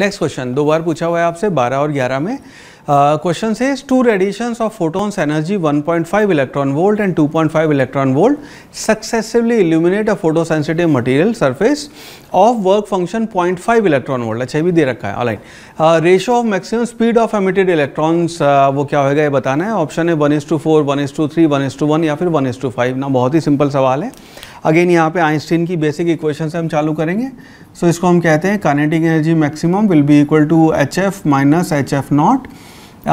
next question दो बार पूछा हुआ है आपसे 12 और 11 में क्वेश्चन से two radiation of photons energy 1.5 electron volt and 2.5 electron volt successively illuminate a photosensitive material surface of work function 0.5 electron volt अच्छा भी दे रखा है ऑलाइट ratio of maximum speed of emitted electrons वो क्या होगा ये बताना है ऑप्शन है one is to four one is to three one is to two one फिर वन इज टू फाइव ना बहुत ही सिंपल सवाल है अगेन यहाँ पे आइंस्टीन की बेसिक इक्वेशन से हम चालू करेंगे सो so, इसको हम कहते हैं kinetic energy maximum will be equal to H F minus H F not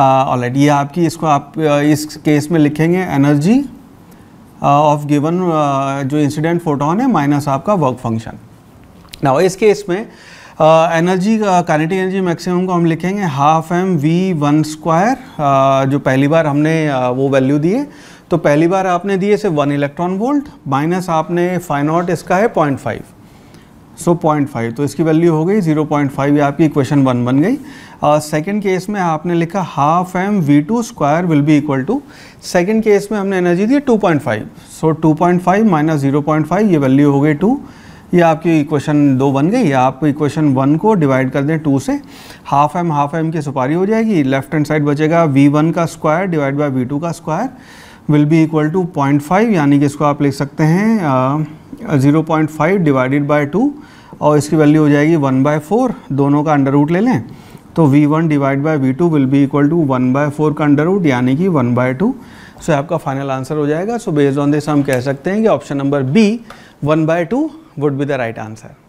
already ये आपकी इसको आप uh, इस केस में लिखेंगे एनर्जी ऑफ गिवन जो इंसिडेंट फोटोन है माइनस आपका वर्क फंक्शन नाउ इस केस में एनर्जी कानेटिक एनर्जी मैक्सिमम को हम लिखेंगे half M V one square जो पहली बार हमने uh, वो वैल्यू दिए तो पहली बार आपने दिए से वन इलेक्ट्रॉन वोल्ट माइनस आपने फाइन आउट इसका है point five so point five तो इसकी वैल्यू हो गई जीरो पॉइंट फाइव या आपकी इक्वेशन वन बन गई सेकेंड केस में आपने लिखा half M V two square will be equal to second case में हमने एनर्जी दी two point five so two point five minus zero point five ये वैल्यू हो गई टू ये आपकी इक्वेशन दो बन गई आप इक्वेशन वन को डिवाइड कर दें टू से हाफ एम हाफ एम की सुपारी हो जाएगी लेफ्ट हैंड साइड बचेगा वी वन का square divide by V two का square will be equal to point five यानी कि इसको आप लिख सकते हैं zero point five divided by two और इसकी वैल्यू हो जाएगी वन बाय फोर दोनों का अंडर रूट ले लें तो v1 one divide by V two will be equal to one by four का अंडर रूट यानी कि वन बाय टू सो आपका फाइनल आंसर हो जाएगा सो बेस्ड ऑन दिस हम कह सकते हैं कि option number B one by two would be the right answer